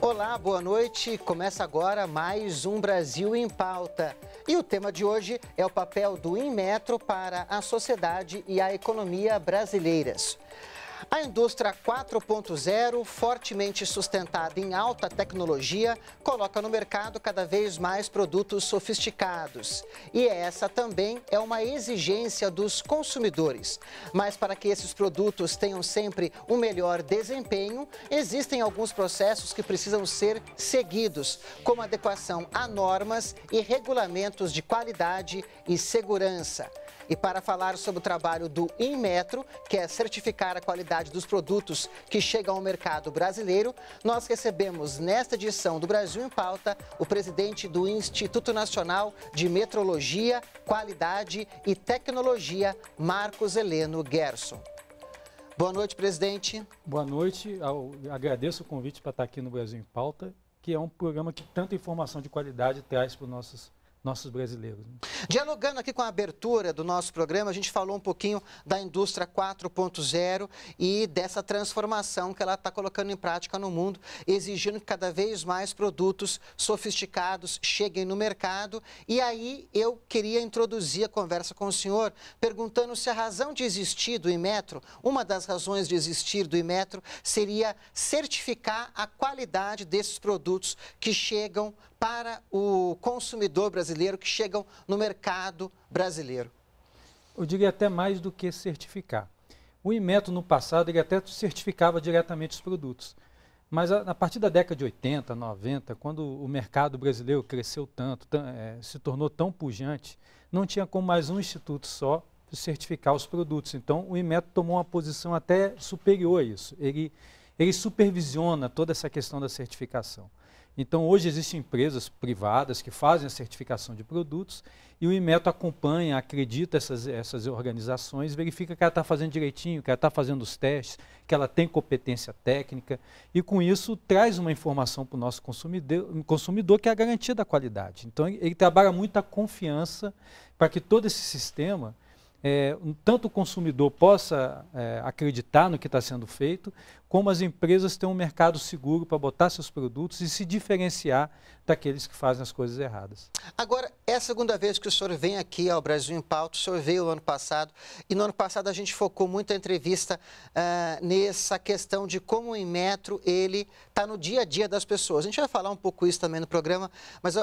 Olá, boa noite. Começa agora mais um Brasil em Pauta. E o tema de hoje é o papel do Inmetro para a sociedade e a economia brasileiras. A indústria 4.0, fortemente sustentada em alta tecnologia, coloca no mercado cada vez mais produtos sofisticados. E essa também é uma exigência dos consumidores. Mas para que esses produtos tenham sempre o um melhor desempenho, existem alguns processos que precisam ser seguidos, como adequação a normas e regulamentos de qualidade e segurança. E para falar sobre o trabalho do Inmetro, que é certificar a qualidade dos produtos que chegam ao mercado brasileiro, nós recebemos nesta edição do Brasil em Pauta o presidente do Instituto Nacional de Metrologia, Qualidade e Tecnologia, Marcos Heleno Gerson. Boa noite, presidente. Boa noite. Eu agradeço o convite para estar aqui no Brasil em Pauta, que é um programa que tanta informação de qualidade traz para os nossos nossos brasileiros. Né? Dialogando aqui com a abertura do nosso programa, a gente falou um pouquinho da indústria 4.0 e dessa transformação que ela está colocando em prática no mundo, exigindo que cada vez mais produtos sofisticados cheguem no mercado. E aí eu queria introduzir a conversa com o senhor, perguntando se a razão de existir do Imetro, uma das razões de existir do Imetro, seria certificar a qualidade desses produtos que chegam para o consumidor brasileiro que chegam no mercado brasileiro? Eu diria é até mais do que certificar. O Inmetro, no passado, ele até certificava diretamente os produtos. Mas a, a, partir da década de 80, 90, quando o mercado brasileiro cresceu tanto, é, se tornou tão pujante, não tinha como mais um instituto só certificar os produtos. Então, o IMETO tomou uma posição até superior a isso. Ele, ele supervisiona toda essa questão da certificação. Então, hoje existem empresas privadas que fazem a certificação de produtos e o IMETO acompanha, acredita essas, essas organizações, verifica que ela está fazendo direitinho, que ela está fazendo os testes, que ela tem competência técnica e, com isso, traz uma informação para o nosso consumidor, consumidor, que é a garantia da qualidade. Então, ele trabalha muito a confiança para que todo esse sistema é, tanto o consumidor possa é, acreditar no que está sendo feito, como as empresas têm um mercado seguro para botar seus produtos e se diferenciar daqueles que fazem as coisas erradas. Agora, é a segunda vez que o senhor vem aqui ao Brasil em Pauta, o senhor veio ano passado, e no ano passado a gente focou muito a entrevista ah, nessa questão de como o metro ele está no dia a dia das pessoas. A gente vai falar um pouco isso também no programa, mas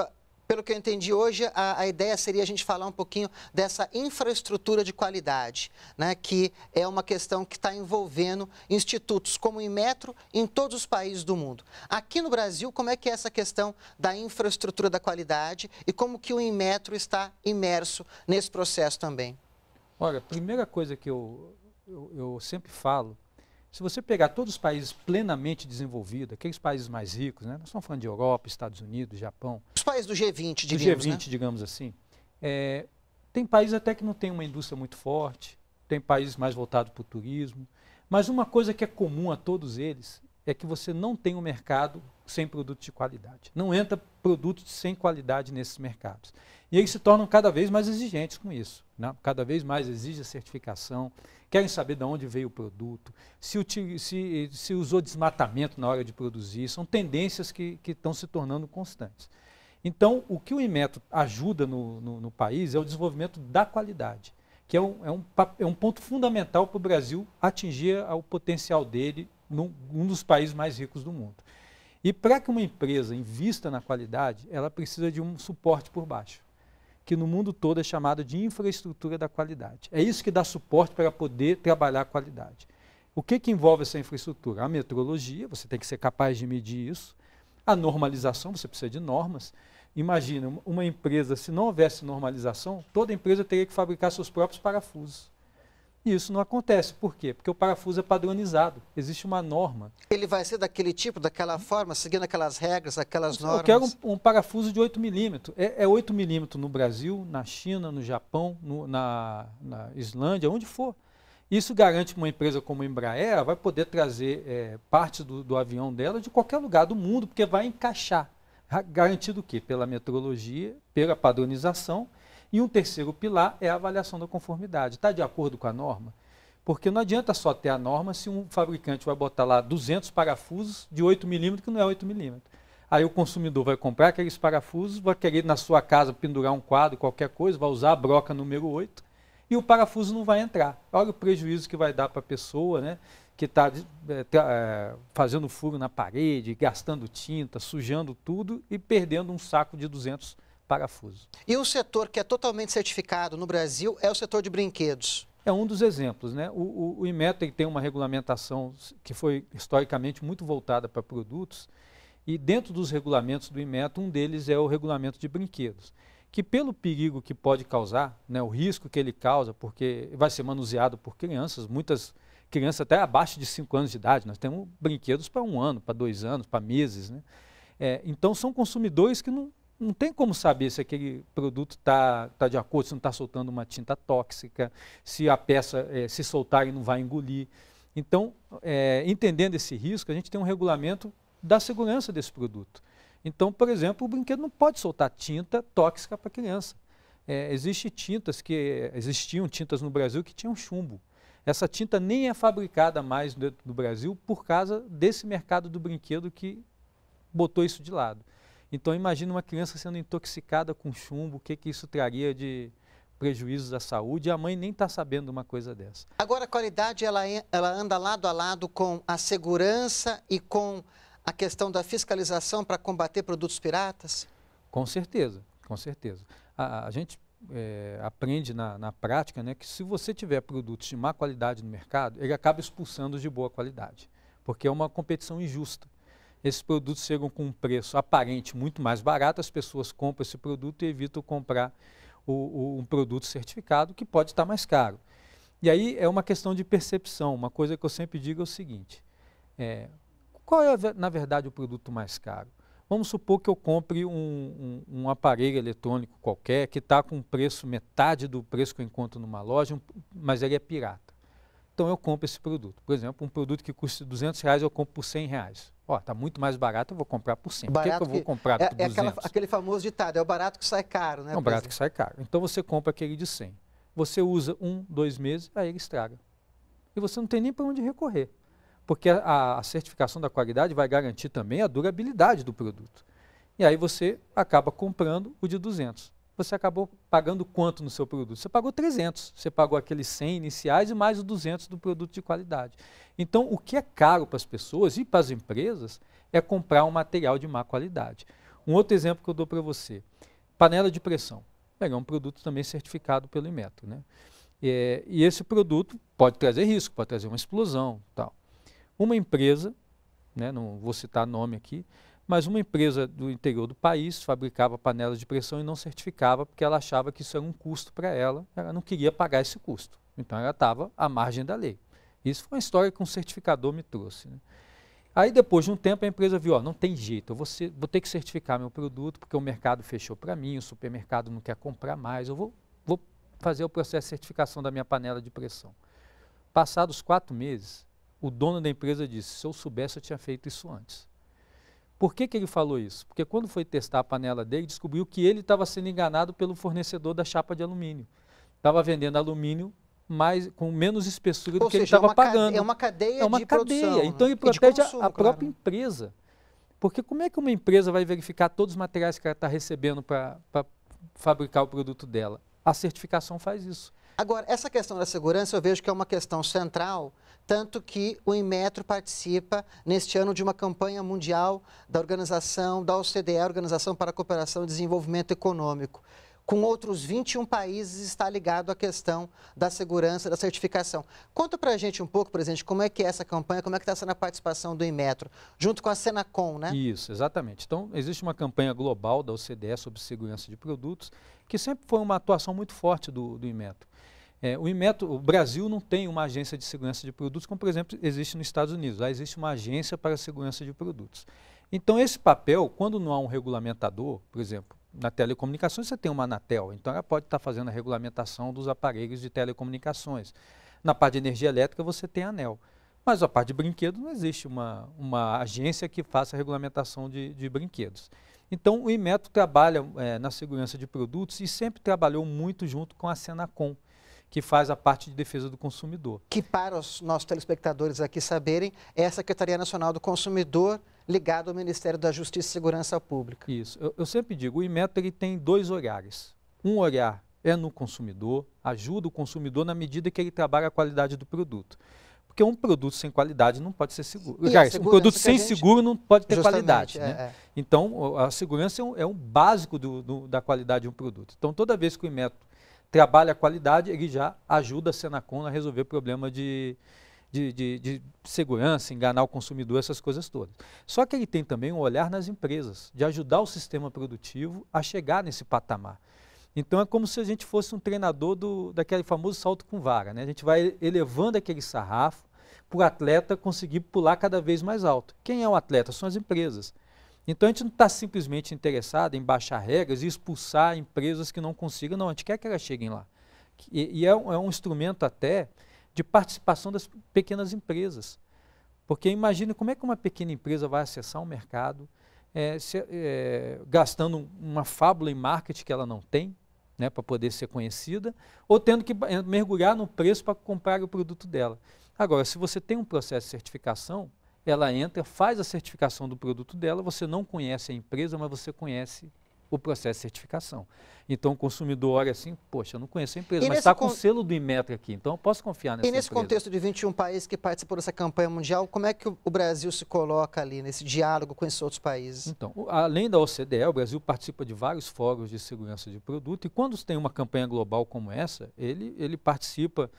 pelo que eu entendi hoje, a, a, ideia seria a gente falar um pouquinho dessa infraestrutura de qualidade, né, que é uma questão que está envolvendo institutos como o Inmetro em todos os países do mundo. Aqui no Brasil, como é que é essa questão da infraestrutura da qualidade e como que o Inmetro está imerso nesse processo também? Olha, a primeira coisa que eu, eu, eu sempre falo se você pegar todos os países plenamente desenvolvidos, aqueles países mais ricos, né? nós estamos falando de Europa, Estados Unidos, Japão. Os países do G20, digamos. Do G20, né? digamos assim. É, tem países até que não tem uma indústria muito forte, tem países mais voltados para o turismo. Mas uma coisa que é comum a todos eles é que você não tem um mercado sem produto de qualidade. Não entra produto sem qualidade nesses mercados. E eles se tornam cada vez mais exigentes com isso. Né? Cada vez mais exige a certificação, querem saber de onde veio o produto, se, se, se usou desmatamento na hora de produzir. São tendências que, que estão se tornando constantes. Então, o que o IMETO ajuda no, no, no país é o desenvolvimento da qualidade, que é um, é um, é um ponto fundamental para o Brasil atingir o potencial dele num um dos países mais ricos do mundo. E para que uma empresa invista na qualidade, ela precisa de um suporte por baixo, que no mundo todo é chamado de infraestrutura da qualidade. É isso que dá suporte para poder trabalhar a qualidade. O que, que envolve essa infraestrutura? A metrologia, você tem que ser capaz de medir isso. A normalização, você precisa de normas. Imagina, uma empresa, se não houvesse normalização, toda empresa teria que fabricar seus próprios parafusos. E isso não acontece. Por quê? Porque o parafuso é padronizado. Existe uma norma. Ele vai ser daquele tipo, daquela forma, seguindo aquelas regras, aquelas é normas? Eu quero um, um parafuso de 8 milímetros. É, é 8 milímetros no Brasil, na China, no Japão, no, na, na, Islândia, onde for. Isso garante que uma empresa como a Embraer vai poder trazer é, parte do, do avião dela de qualquer lugar do mundo, porque vai encaixar. Garantido o quê? Pela metrologia, pela padronização e um terceiro pilar é a avaliação da conformidade. Está de acordo com a norma? Porque não adianta só ter a norma se um fabricante vai botar lá 200 parafusos de 8 milímetros, que não é 8 milímetros. Aí o consumidor vai comprar aqueles parafusos, vai querer na sua casa pendurar um quadro, qualquer coisa, vai usar a broca número 8 e o parafuso não vai entrar. Olha o prejuízo que vai dar para a pessoa, né? que está é, eh, tá, eh, fazendo furo na parede, gastando tinta, sujando tudo e perdendo um saco de 200 parafuso. E um setor que é totalmente certificado no Brasil é o setor de brinquedos. É um dos exemplos, né? O, o, o IMET tem uma regulamentação que foi historicamente muito voltada para produtos e dentro dos regulamentos do IMET, um deles é o regulamento de brinquedos, que pelo perigo que pode causar, né, o risco que ele causa, porque vai ser manuseado por crianças, muitas crianças até abaixo de 5 anos de idade, nós temos brinquedos para um ano, para dois anos, para meses, né? É, então são consumidores que não, não tem como saber se aquele produto está tá de acordo, se não está soltando uma tinta tóxica, se a peça, é, se soltar e não vai engolir. Então, é, entendendo esse risco, a gente tem um regulamento da segurança desse produto. Então, por exemplo, o brinquedo não pode soltar tinta tóxica para criança. É, eh, Existem tintas que existiam tintas no Brasil que tinham chumbo. Essa tinta nem é fabricada mais dentro do Brasil por causa desse mercado do brinquedo que botou isso de lado. Então imagina uma criança sendo intoxicada com chumbo, o que, que isso traria de prejuízos à saúde, e a mãe nem está sabendo uma coisa dessa. Agora a qualidade ela, ela anda lado a lado com a segurança e com a questão da fiscalização para combater produtos piratas? Com certeza, com certeza. A, a gente é, aprende na, na prática né, que se você tiver produtos de má qualidade no mercado, ele acaba expulsando os de boa qualidade, porque é uma competição injusta esses produtos chegam com um preço aparente muito mais barato, as pessoas compram esse produto e evitam comprar o, o, um produto certificado que pode estar mais caro. E aí é uma questão de percepção. Uma coisa que eu sempre digo é o seguinte: é, qual é, na verdade, o produto mais caro? Vamos supor que eu compre um, um, um aparelho eletrônico qualquer que está com preço metade do preço que eu encontro numa loja, mas ele é pirata. Então eu compro esse produto. Por exemplo, um produto que custa 200 reais, eu compro por 100 reais. Ó, tá muito mais barato, eu vou comprar por 100. Barato por que, que, eu vou comprar é, por 200? É aquela, aquele famoso ditado, é o barato que sai caro, né? É o barato que sai caro. Então você compra aquele de 100. Você usa um, dois meses, aí ele estraga. E você não tem nem para onde recorrer. Porque a, a certificação da qualidade vai garantir também a durabilidade do produto. E aí você acaba comprando o de 200 você acabou pagando quanto no seu produto? Você pagou 300, você pagou aqueles 100 iniciais e mais os 200 do produto de qualidade. Então, o que é caro para as pessoas e para as empresas é comprar um material de má qualidade. Um outro exemplo que eu dou para você, panela de pressão. É um produto também certificado pelo Inmetro. Né? É, e esse produto pode trazer risco, pode trazer uma explosão tal. Uma empresa, né, não vou citar nome aqui, mas uma empresa do interior do país fabricava panelas de pressão e não certificava porque ela achava que isso era um custo para ela, ela não queria pagar esse custo. Então ela estava à margem da lei. Isso foi uma história que um certificador me trouxe. Né? Aí depois de um tempo a empresa viu, ó, não tem jeito, eu vou, ser, vou ter que certificar meu produto porque o mercado fechou para mim, o supermercado não quer comprar mais, eu vou, vou fazer o processo de certificação da minha panela de pressão. Passados quatro meses, o dono da empresa disse, se eu soubesse eu tinha feito isso antes. Por que, que ele falou isso? Porque quando foi testar a panela dele, descobriu que ele estava sendo enganado pelo fornecedor da chapa de alumínio. Estava vendendo alumínio mais, com menos espessura Ou do que seja, ele é estava é pagando. é uma cadeia É uma de cadeia. Produção, né? então ele protege consumo, a, própria empresa. Porque como é que uma empresa vai verificar todos os materiais que ela está recebendo para fabricar o produto dela? A certificação faz isso. Agora, essa questão da segurança eu vejo que é uma questão central tanto que o Inmetro participa neste ano de uma campanha mundial da organização da OCDE, Organização para a Cooperação e Desenvolvimento Econômico. Com outros 21 países está ligado à questão da segurança, da certificação. Conta para a gente um pouco, presidente, como é que é essa campanha, como é que está sendo a participação do Inmetro, junto com a Senacom, né? Isso, exatamente. Então, existe uma campanha global da OCDE sobre segurança de produtos, que sempre foi uma atuação muito forte do, do Inmetro. É, o Inmetro, o Brasil não tem uma agência de segurança de produtos, como por exemplo existe nos Estados Unidos. Lá existe uma agência para segurança de produtos. Então esse papel, quando não há um regulamentador, por exemplo, na telecomunicações você tem uma Anatel, então ela pode estar fazendo a regulamentação dos aparelhos de telecomunicações. Na parte de energia elétrica você tem a ANEL. Mas a parte de brinquedos não existe uma, uma agência que faça a regulamentação de, de brinquedos. Então o Inmetro trabalha é, na segurança de produtos e sempre trabalhou muito junto com a Senacom que faz a parte de defesa do consumidor. Que, para os nossos telespectadores aqui saberem, é a Secretaria Nacional do Consumidor ligada ao Ministério da Justiça e Segurança Pública. Isso. Eu, eu sempre digo, o Imeto ele tem dois olhares. Um olhar é no consumidor, ajuda o consumidor na medida que ele trabalha a qualidade do produto. Porque um produto sem qualidade não pode ser seguro. Aliás, um produto sem gente... seguro não pode ter Justamente, qualidade. É, né? é. é. Então, a segurança é um, é um básico do, do, da qualidade de um produto. Então, toda vez que o IMETO trabalha a qualidade, ele já ajuda a Senacon a resolver o problema de, de, de, de, segurança, enganar o consumidor, essas coisas todas. Só que ele tem também um olhar nas empresas, de ajudar o sistema produtivo a chegar nesse patamar. Então é como se a gente fosse um treinador do, daquele famoso salto com vara. Né? A gente vai elevando aquele sarrafo para o atleta conseguir pular cada vez mais alto. Quem é o atleta? São as empresas. Então a gente não está simplesmente interessado em baixar regras e expulsar empresas que não consigam, não. A gente quer que elas cheguem lá. E, e é, um, é um instrumento até de participação das pequenas empresas. Porque imagine como é que uma pequena empresa vai acessar um mercado é, se, é, gastando uma fábula em marketing que ela não tem, né, para poder ser conhecida, ou tendo que mergulhar no preço para comprar o produto dela. Agora, se você tem um processo de certificação, ela entra, faz a certificação do produto dela, você não conhece a empresa, mas você conhece o processo de certificação. Então o consumidor olha assim, poxa, eu não conheço a empresa, e mas está com o selo do Imetra aqui, então eu posso confiar nessa empresa. E nesse empresa. contexto de 21 países que participam dessa campanha mundial, como é que o Brasil se coloca ali nesse diálogo com esses outros países? Então, além da OCDE, o Brasil participa de vários fóruns de segurança de produto e quando tem uma campanha global como essa, ele, ele participa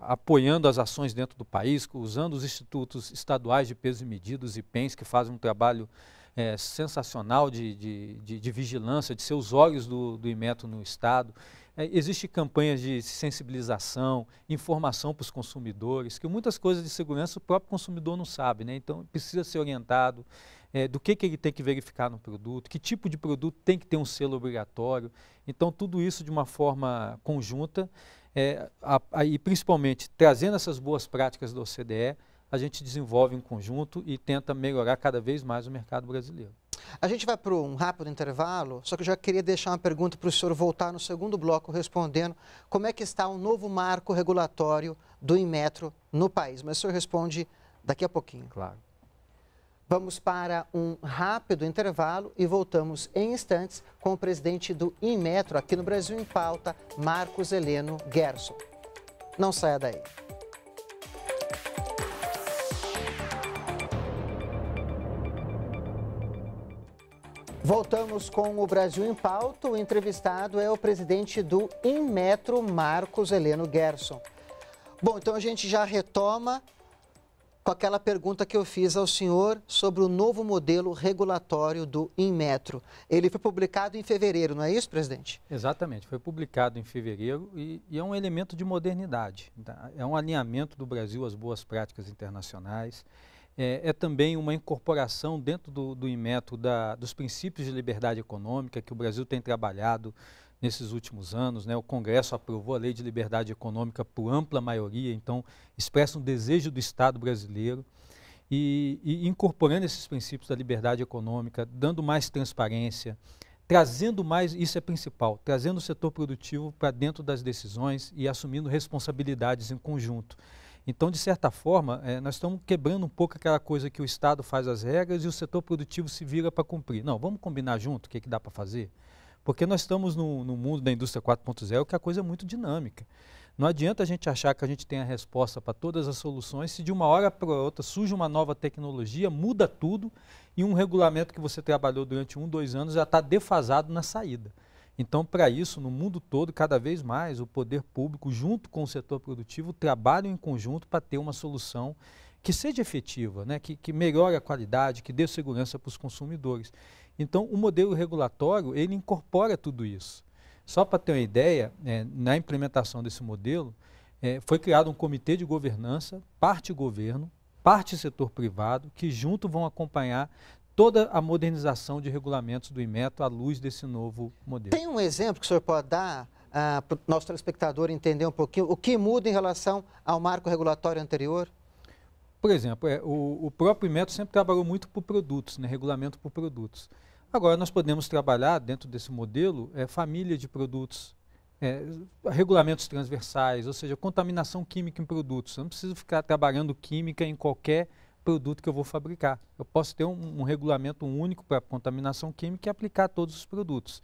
apoiando as ações dentro do país, usando os institutos estaduais de pesos e medidas e PENS, que fazem um trabalho é, sensacional de, de, de, de, vigilância, de ser os olhos do, do IMETO no Estado. É, Existem campanhas de sensibilização, informação para os consumidores, que muitas coisas de segurança o próprio consumidor não sabe, né? então precisa ser orientado é, do que, que ele tem que verificar no produto, que tipo de produto tem que ter um selo obrigatório. Então, tudo isso de uma forma conjunta é, a, a, e principalmente trazendo essas boas práticas da OCDE, a gente desenvolve um conjunto e tenta melhorar cada vez mais o mercado brasileiro. A gente vai para um rápido intervalo, só que eu já queria deixar uma pergunta para o senhor voltar no segundo bloco respondendo como é que está o novo marco regulatório do Inmetro no país. Mas o senhor responde daqui a pouquinho. Claro. Vamos para um rápido intervalo e voltamos em instantes com o presidente do Inmetro aqui no Brasil em pauta, Marcos Heleno Gerson. Não saia daí. Voltamos com o Brasil em pauta. O entrevistado é o presidente do Inmetro, Marcos Heleno Gerson. Bom, então a gente já retoma com aquela pergunta que eu fiz ao senhor sobre o novo modelo regulatório do Inmetro. Ele foi publicado em fevereiro, não é isso, presidente? Exatamente, foi publicado em fevereiro e, e é um elemento de modernidade. Tá? É um alinhamento do Brasil às boas práticas internacionais. É, é também uma incorporação dentro do, do Inmetro da, dos princípios de liberdade econômica que o Brasil tem trabalhado nesses últimos anos. Né? O Congresso aprovou a Lei de Liberdade Econômica por ampla maioria, então expressa um desejo do Estado brasileiro. E, e incorporando esses princípios da liberdade econômica, dando mais transparência, trazendo mais, isso é principal, trazendo o setor produtivo para dentro das decisões e assumindo responsabilidades em conjunto. Então, de certa forma, é, nós estamos quebrando um pouco aquela coisa que o Estado faz as regras e o setor produtivo se vira para cumprir. Não, vamos combinar junto o que, é que dá para fazer? Porque nós estamos no, no mundo da indústria 4.0 que a coisa é muito dinâmica. Não adianta a gente achar que a gente tem a resposta para todas as soluções se de uma hora para outra surge uma nova tecnologia, muda tudo e um regulamento que você trabalhou durante um, dois anos já está defasado na saída. Então, para isso, no mundo todo, cada vez mais, o poder público, junto com o setor produtivo, trabalham em conjunto para ter uma solução que seja efetiva, né, que, que melhore a qualidade, que dê segurança para os consumidores. Então, o modelo regulatório, ele incorpora tudo isso. Só para ter uma ideia, é, na implementação desse modelo, é, foi criado um comitê de governança, parte governo, parte setor privado, que junto vão acompanhar toda a modernização de regulamentos do IMETO à luz desse novo modelo. Tem um exemplo que o senhor pode dar ah, para o nosso telespectador entender um pouquinho o que muda em relação ao marco regulatório anterior? Por exemplo, é, o, o, próprio Inmetro sempre trabalhou muito por produtos, né, regulamento por produtos. Agora, nós podemos trabalhar, dentro desse modelo, é, família de produtos, é, regulamentos transversais, ou seja, contaminação química em produtos. Eu não preciso ficar trabalhando química em qualquer produto que eu vou fabricar. Eu posso ter um, um regulamento único para contaminação química e aplicar a todos os produtos.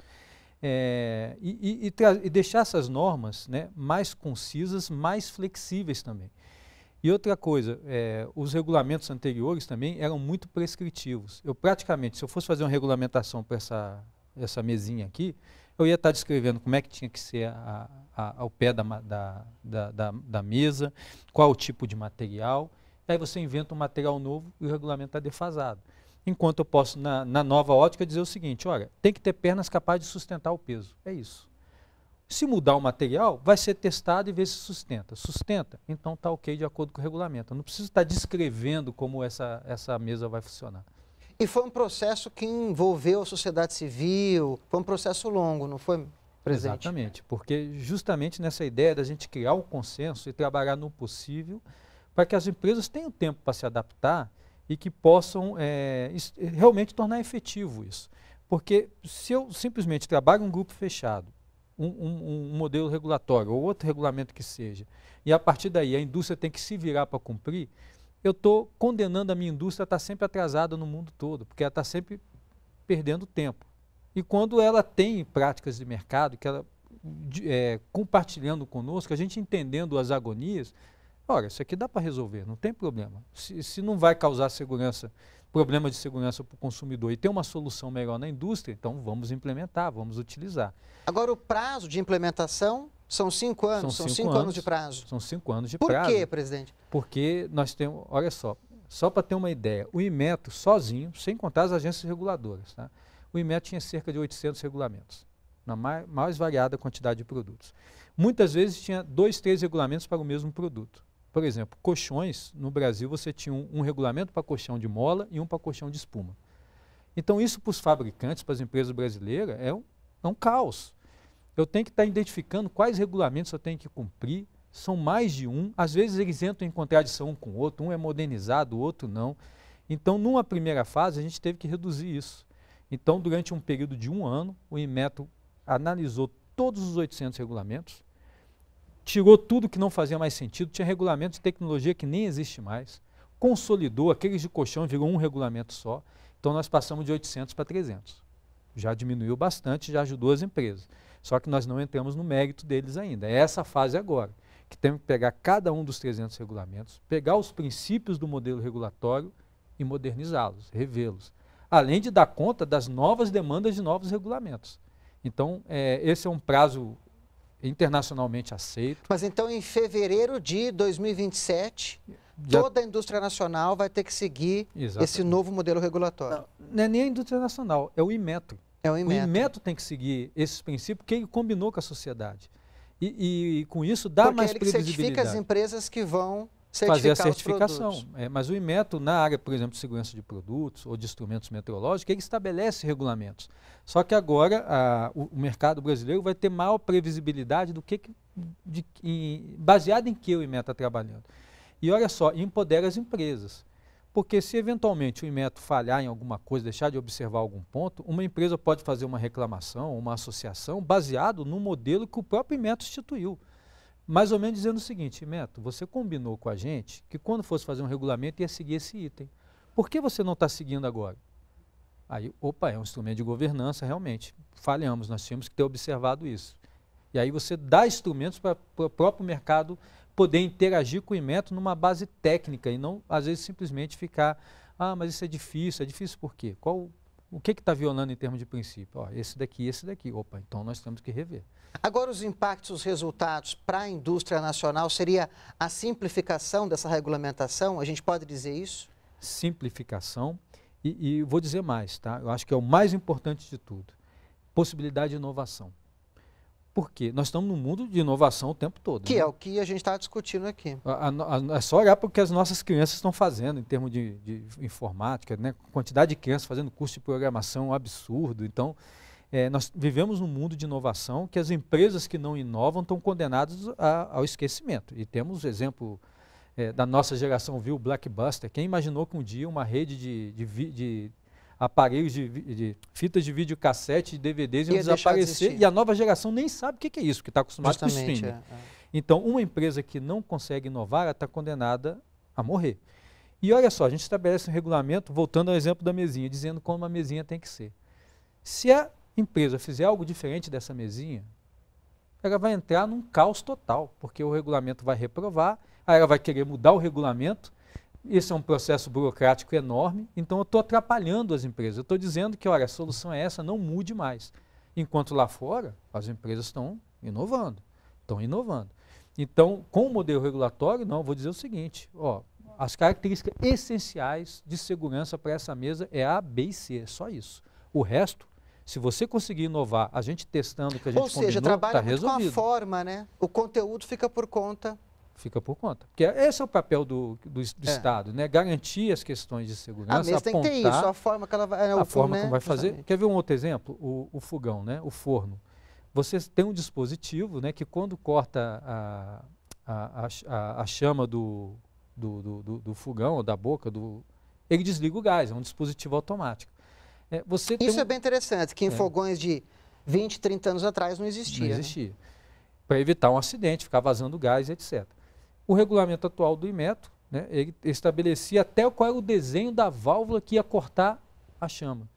É, e, e, e, e deixar essas normas né, mais concisas, mais flexíveis também. E outra coisa, é, os regulamentos anteriores também eram muito prescritivos. Eu praticamente, se eu fosse fazer uma regulamentação para essa, essa mesinha aqui, eu ia estar descrevendo como é que tinha que ser a, a, ao pé da, da, da, da, mesa, qual o tipo de material. Aí você inventa um material novo e o regulamento está defasado. Enquanto eu posso, na, na nova ótica, dizer o seguinte, olha, tem que ter pernas capazes de sustentar o peso. É isso. Se mudar o material, vai ser testado e ver se sustenta. Sustenta? Então está ok de acordo com o regulamento. Eu não preciso estar descrevendo como essa, essa mesa vai funcionar. E foi um processo que envolveu a sociedade civil, foi um processo longo, não foi, presidente? Exatamente, porque justamente nessa ideia da gente criar o um consenso e trabalhar no possível para que as empresas tenham tempo para se adaptar e que possam é, realmente tornar efetivo isso. Porque se eu simplesmente trabalho um grupo fechado um, um, um modelo regulatório ou outro regulamento que seja, e a partir daí a indústria tem que se virar para cumprir, eu estou condenando a minha indústria a estar tá sempre atrasada no mundo todo, porque ela está sempre perdendo tempo. E quando ela tem práticas de mercado, que ela é, compartilhando conosco, a gente entendendo as agonias, olha, isso aqui dá para resolver, não tem problema. Se, se não vai causar segurança problema de segurança para o consumidor e tem uma solução melhor na indústria, então vamos implementar, vamos utilizar. Agora, o prazo de implementação são cinco anos, são cinco, são cinco anos, anos, de prazo. São cinco anos de Por prazo. Por quê, presidente? Porque nós temos, olha só, só para ter uma ideia, o IMETO sozinho, sem contar as agências reguladoras, tá? o IMETO tinha cerca de 800 regulamentos, na mais, mais variada quantidade de produtos. Muitas vezes tinha dois, três regulamentos para o mesmo produto. Por exemplo, colchões, no Brasil você tinha um, um regulamento para colchão de mola e um para colchão de espuma. Então isso para os fabricantes, para as empresas brasileiras, é um, é um caos. Eu tenho que estar tá identificando quais regulamentos eu tenho que cumprir, são mais de um, às vezes eles entram em contradição um com o outro, um é modernizado, o outro não. Então, numa primeira fase, a gente teve que reduzir isso. Então, durante um período de um ano, o Inmetro analisou todos os 800 regulamentos, tirou tudo que não fazia mais sentido, tinha regulamentos de tecnologia que nem existe mais, consolidou aqueles de colchão, virou um regulamento só. Então nós passamos de 800 para 300. Já diminuiu bastante, já ajudou as empresas. Só que nós não entramos no mérito deles ainda. É essa fase agora, que temos que pegar cada um dos 300 regulamentos, pegar os princípios do modelo regulatório e modernizá-los, revê-los. Além de dar conta das novas demandas de novos regulamentos. Então, é, esse é um prazo internacionalmente aceito. Mas então, em fevereiro de 2027, Já... toda a indústria nacional vai ter que seguir Exatamente. esse novo modelo regulatório. Não, não, é nem a indústria nacional, é o IMETO. É o IMETO. O IMETRO tem que seguir esses princípios que ele combinou com a sociedade. E, e, e com isso dá Porque mais ele previsibilidade. certifica as empresas que vão fazer a certificação. É, mas o IMETO, na área, por exemplo, de segurança de produtos ou de instrumentos meteorológicos, ele estabelece regulamentos. Só que agora a, o, o, mercado brasileiro vai ter maior previsibilidade do que, que de, em, baseado em que o IMETO está trabalhando. E olha só, empodera as empresas. Porque se eventualmente o IMETO falhar em alguma coisa, deixar de observar algum ponto, uma empresa pode fazer uma reclamação, uma associação, baseado no modelo que o próprio IMETO instituiu mais ou menos dizendo o seguinte, Meto, você combinou com a gente que quando fosse fazer um regulamento ia seguir esse item. Por que você não está seguindo agora? Aí, opa, é um instrumento de governança, realmente. Falhamos, nós tínhamos que ter observado isso. E aí você dá instrumentos para o próprio mercado poder interagir com o IMETO numa base técnica e não, às vezes, simplesmente ficar, ah, mas isso é difícil, é difícil por quê? Qual, o que está violando em termos de princípio? Ó, esse daqui, esse daqui. Opa, então nós temos que rever. Agora, os impactos, os resultados para a indústria nacional seria a simplificação dessa regulamentação? A gente pode dizer isso? Simplificação. E, e vou dizer mais, tá? Eu acho que é o mais importante de tudo: possibilidade de inovação. Porque nós estamos num mundo de inovação o tempo todo. Que né? é o que a gente está discutindo aqui. A, a, a, é só olhar para o que as nossas crianças estão fazendo em termos de, de informática, né? quantidade de crianças fazendo curso de programação absurdo. Então, é, nós vivemos num mundo de inovação que as empresas que não inovam estão condenadas a, ao esquecimento. E temos exemplo é, da nossa geração, viu, o Blackbuster. Quem imaginou que um dia uma rede de, de, de aparelhos de, de fitas de videocassete, DVDs iam desaparecer. De e a nova geração nem sabe o que, é isso, que está acostumado Justamente, com o streaming. É, é. Então, uma empresa que não consegue inovar está condenada a morrer. E olha só, a gente estabelece um regulamento, voltando ao exemplo da mesinha, dizendo como a mesinha tem que ser. Se a empresa fizer algo diferente dessa mesinha, ela vai entrar num caos total, porque o regulamento vai reprovar, aí ela vai querer mudar o regulamento, isso é um processo burocrático enorme, então eu estou atrapalhando as empresas. Eu estou dizendo que, olha, a solução é essa, não mude mais. Enquanto lá fora, as empresas estão inovando, estão inovando. Então, com o modelo regulatório, não, vou dizer o seguinte, ó, as características essenciais de segurança para essa mesa é A, B e C, é só isso. O resto, se você conseguir inovar, a gente testando o que a gente Ou seja, combinou, está resolvido. Ou seja, trabalha tá com a forma, né? O conteúdo fica por conta fica por conta. Porque esse é o papel do, do, do é. Estado, né? Garantir as questões de segurança. A mesa tem que ter isso, a forma que ela vai. Né, a forma né? vai fazer. Justamente. Quer ver um outro exemplo? O, o, fogão, né? O forno. Você tem um dispositivo né, que quando corta a, a, a, a chama do, do, do, do fogão ou da boca, do, ele desliga o gás, é um dispositivo automático. É, você isso um... é bem interessante, que em é. fogões de 20, 30 anos atrás não existia. Não né? existia. Né? Para evitar um acidente, ficar vazando gás, etc. O regulamento atual do IMETO, né, ele estabelecia até qual era é o desenho da válvula que ia cortar a chama.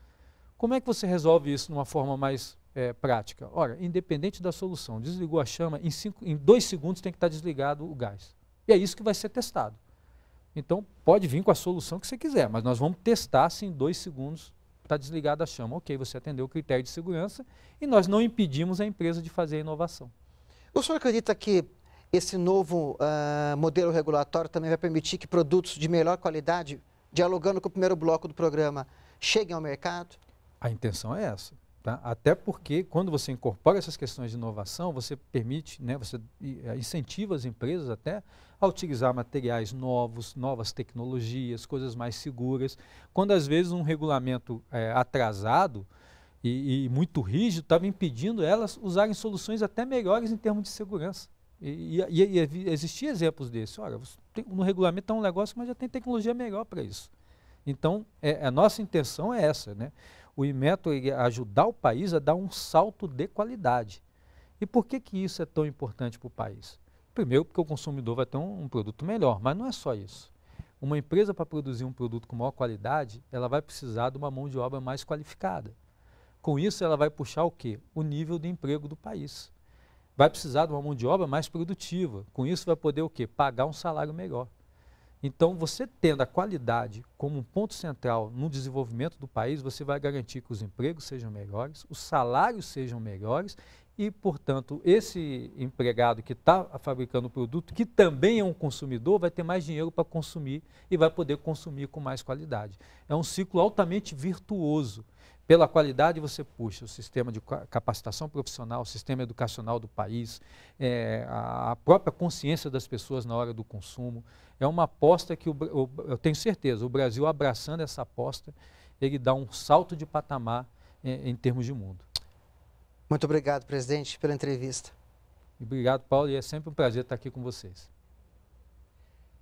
Como é que você resolve isso de uma forma mais é, prática? Ora, independente da solução, desligou a chama, em, cinco, em dois segundos tem que estar tá desligado o gás. E é isso que vai ser testado. Então, pode vir com a solução que você quiser, mas nós vamos testar se em dois segundos está desligada a chama. Ok, você atendeu o critério de segurança e nós não impedimos a empresa de fazer a inovação. O senhor acredita que esse novo uh, modelo regulatório também vai permitir que produtos de melhor qualidade, dialogando com o primeiro bloco do programa, cheguem ao mercado? A intenção é essa. Tá? Até porque, quando você incorpora essas questões de inovação, você permite, né, você eh, incentiva as empresas até a utilizar materiais novos, novas tecnologias, coisas mais seguras. Quando, às vezes, um regulamento é, atrasado e, e muito rígido estava impedindo elas usarem soluções até melhores em termos de segurança. E, e, e existia exemplos desse. Olha, tem, no regulamento está um negócio, mas já tem tecnologia melhor para isso. Então, é, a nossa intenção é essa, né? O IMETO é ajudar o país a dar um salto de qualidade. E por que, que isso é tão importante para o país? Primeiro, porque o consumidor vai ter um, um produto melhor, mas não é só isso. Uma empresa para produzir um produto com maior qualidade, ela vai precisar de uma mão de obra mais qualificada. Com isso, ela vai puxar o quê? O nível de emprego do país vai precisar de uma mão de obra mais produtiva. Com isso vai poder o quê? Pagar um salário melhor. Então, você tendo a qualidade como um ponto central no desenvolvimento do país, você vai garantir que os empregos sejam melhores, os salários sejam melhores e, portanto, esse empregado que está fabricando o produto, que também é um consumidor, vai ter mais dinheiro para consumir e vai poder consumir com mais qualidade. É um ciclo altamente virtuoso. Pela qualidade, você puxa o sistema de capacitação profissional, o sistema educacional do país, é, a própria consciência das pessoas na hora do consumo. É uma aposta que, o, eu tenho certeza, o Brasil abraçando essa aposta, ele dá um salto de patamar é, em termos de mundo. Muito obrigado, presidente, pela entrevista. Obrigado, Paulo, e é sempre um prazer estar aqui com vocês.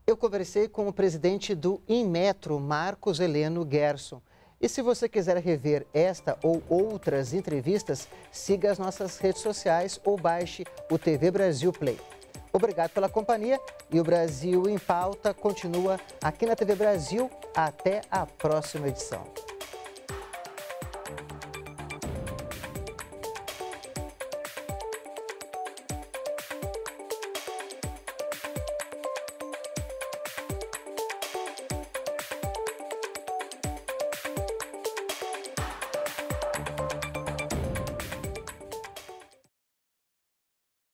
Eu conversei com o presidente do Inmetro, Marcos Heleno Gerson. E se você quiser rever esta ou outras entrevistas, siga as nossas redes sociais ou baixe o TV Brasil Play. Obrigado pela companhia e o Brasil em Pauta continua aqui na TV Brasil. Até a próxima edição.